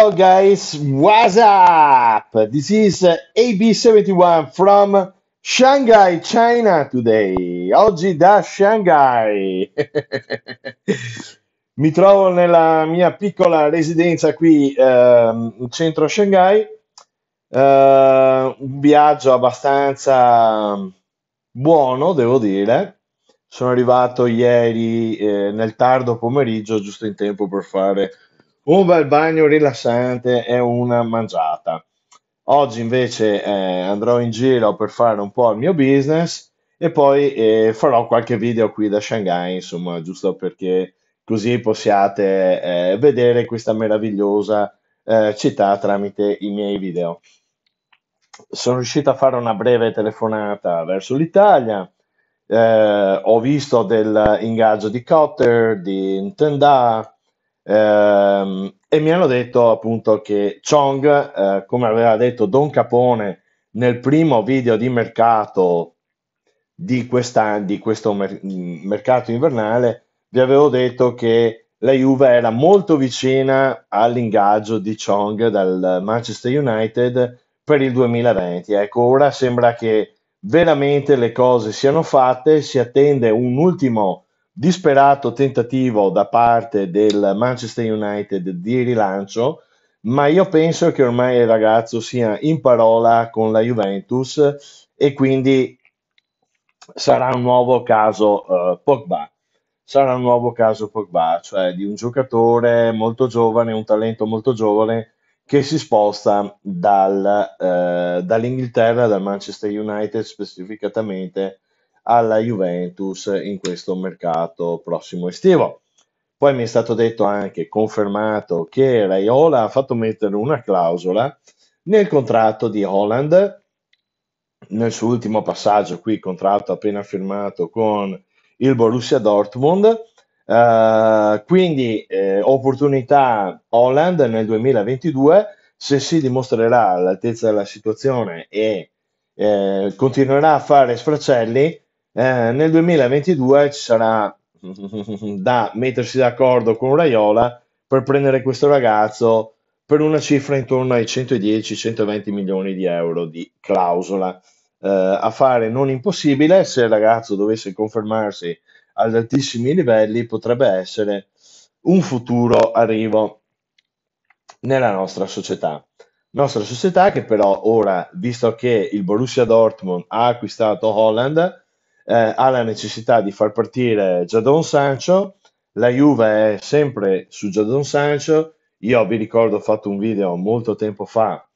Hello guys, what's up? This is AB71 from Shanghai, China today. Oggi da Shanghai. Mi trovo nella mia piccola residenza qui eh, in centro a Shanghai. Eh, un viaggio abbastanza buono, devo dire. Sono arrivato ieri eh, nel tardo pomeriggio, giusto in tempo per fare un bel bagno rilassante e una mangiata. Oggi invece eh, andrò in giro per fare un po' il mio business e poi eh, farò qualche video qui da Shanghai, insomma, giusto perché così possiate eh, vedere questa meravigliosa eh, città tramite i miei video. Sono riuscito a fare una breve telefonata verso l'Italia. Eh, ho visto dell'ingaggio di Cotter, di Nintendo, eh, e mi hanno detto appunto che Chong, eh, come aveva detto Don Capone nel primo video di mercato di, di questo mer- mm, mercato invernale, vi avevo detto che la Juve era molto vicina all'ingaggio di Chong dal Manchester United per il 2020. Ecco, ora sembra che veramente le cose siano fatte, si attende un ultimo disperato tentativo da parte del Manchester United di rilancio, ma io penso che ormai il ragazzo sia in parola con la Juventus e quindi sarà un nuovo caso eh, Pogba. Sarà un nuovo caso Pogba, cioè di un giocatore molto giovane, un talento molto giovane che si sposta dal, eh, dall'Inghilterra, dal Manchester United specificatamente, alla Juventus in questo mercato prossimo estivo. Poi mi è stato detto anche, confermato, che Raiola ha fatto mettere una clausola nel contratto di Holland, nel suo ultimo passaggio qui, contratto appena firmato con il Borussia Dortmund, Uh, quindi eh, opportunità Holland nel 2022 se si dimostrerà all'altezza della situazione e eh, continuerà a fare sfracelli eh, nel 2022 ci sarà da mettersi d'accordo con Raiola per prendere questo ragazzo per una cifra intorno ai 110-120 milioni di euro di clausola. Eh, fare non impossibile, se il ragazzo dovesse confermarsi ad altissimi livelli, potrebbe essere un futuro arrivo nella nostra società. Nostra società che però ora, visto che il Borussia Dortmund ha acquistato Holland, eh, ha la necessità di far partire Giadon Sancho, la Juve è sempre su Giadon Sancho, io vi ricordo ho fatto un video molto tempo fa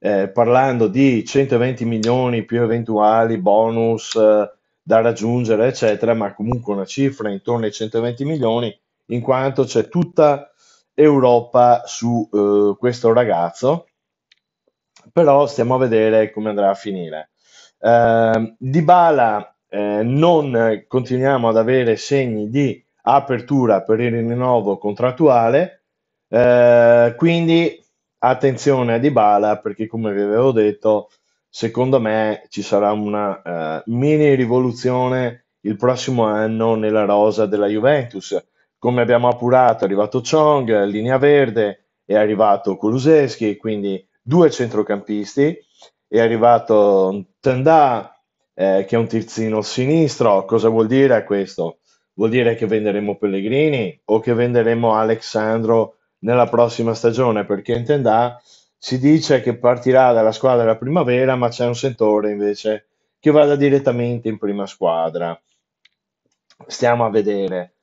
eh, parlando di 120 milioni più eventuali bonus eh, da raggiungere, eccetera, ma comunque una cifra intorno ai 120 milioni, in quanto c'è tutta Europa su eh, questo ragazzo. Però stiamo a vedere come andrà a finire. Eh, Dybala eh, non continuiamo ad avere segni di apertura per il rinnovo contrattuale, eh, quindi attenzione a Dybala perché come vi avevo detto, secondo me ci sarà una uh, mini rivoluzione il prossimo anno nella rosa della Juventus. Come abbiamo appurato, è arrivato Chong, linea verde, è arrivato Kuluseschi, quindi due centrocampisti, è arrivato Tandà, eh, che è un tizzino sinistro. Cosa vuol dire questo? Vuol dire che venderemo Pellegrini o che venderemo Alexandro nella prossima stagione? Perché intendà si dice che partirà dalla squadra della primavera, ma c'è un sentore invece che vada direttamente in prima squadra. Stiamo a vedere.